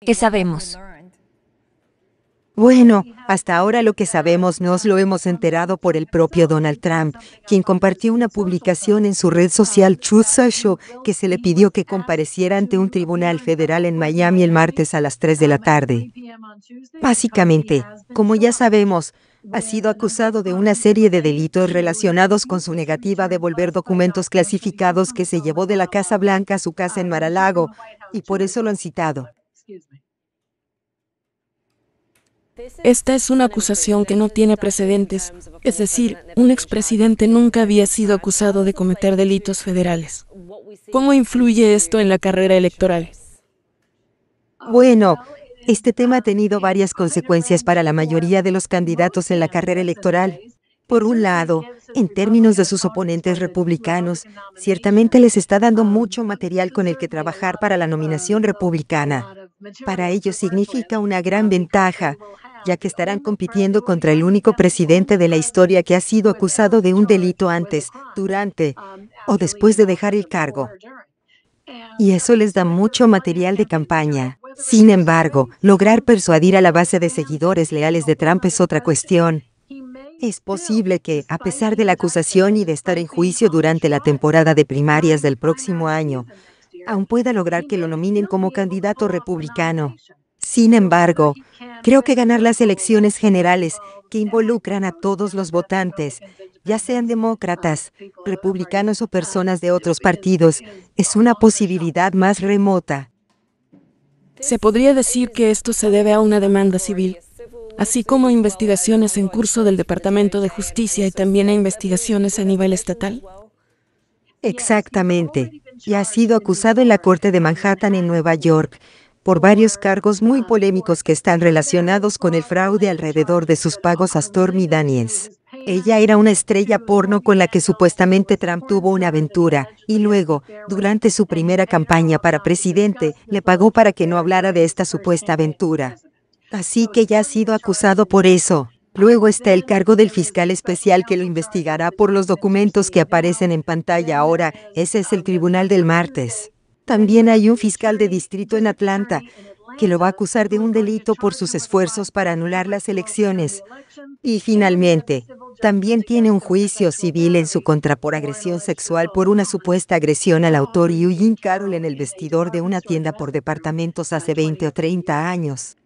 ¿Qué sabemos? Bueno, hasta ahora lo que sabemos nos lo hemos enterado por el propio Donald Trump, quien compartió una publicación en su red social Truth Social que se le pidió que compareciera ante un tribunal federal en Miami el martes a las 3 de la tarde. Básicamente, como ya sabemos, ha sido acusado de una serie de delitos relacionados con su negativa de devolver documentos clasificados que se llevó de la Casa Blanca a su casa en Maralago, y por eso lo han citado. Esta es una acusación que no tiene precedentes, es decir, un expresidente nunca había sido acusado de cometer delitos federales. ¿Cómo influye esto en la carrera electoral? Bueno, este tema ha tenido varias consecuencias para la mayoría de los candidatos en la carrera electoral. Por un lado, en términos de sus oponentes republicanos, ciertamente les está dando mucho material con el que trabajar para la nominación republicana para ellos significa una gran ventaja, ya que estarán compitiendo contra el único presidente de la historia que ha sido acusado de un delito antes, durante o después de dejar el cargo. Y eso les da mucho material de campaña. Sin embargo, lograr persuadir a la base de seguidores leales de Trump es otra cuestión. Es posible que, a pesar de la acusación y de estar en juicio durante la temporada de primarias del próximo año, aún pueda lograr que lo nominen como candidato republicano. Sin embargo, creo que ganar las elecciones generales que involucran a todos los votantes, ya sean demócratas, republicanos o personas de otros partidos, es una posibilidad más remota. Se podría decir que esto se debe a una demanda civil, así como a investigaciones en curso del Departamento de Justicia y también a investigaciones a nivel estatal. Exactamente y ha sido acusado en la Corte de Manhattan en Nueva York por varios cargos muy polémicos que están relacionados con el fraude alrededor de sus pagos a Stormy Daniels. Ella era una estrella porno con la que supuestamente Trump tuvo una aventura y luego, durante su primera campaña para presidente, le pagó para que no hablara de esta supuesta aventura. Así que ya ha sido acusado por eso. Luego está el cargo del fiscal especial que lo investigará por los documentos que aparecen en pantalla ahora. Ese es el tribunal del martes. También hay un fiscal de distrito en Atlanta que lo va a acusar de un delito por sus esfuerzos para anular las elecciones. Y finalmente, también tiene un juicio civil en su contra por agresión sexual por una supuesta agresión al autor Eugene Carroll en el vestidor de una tienda por departamentos hace 20 o 30 años.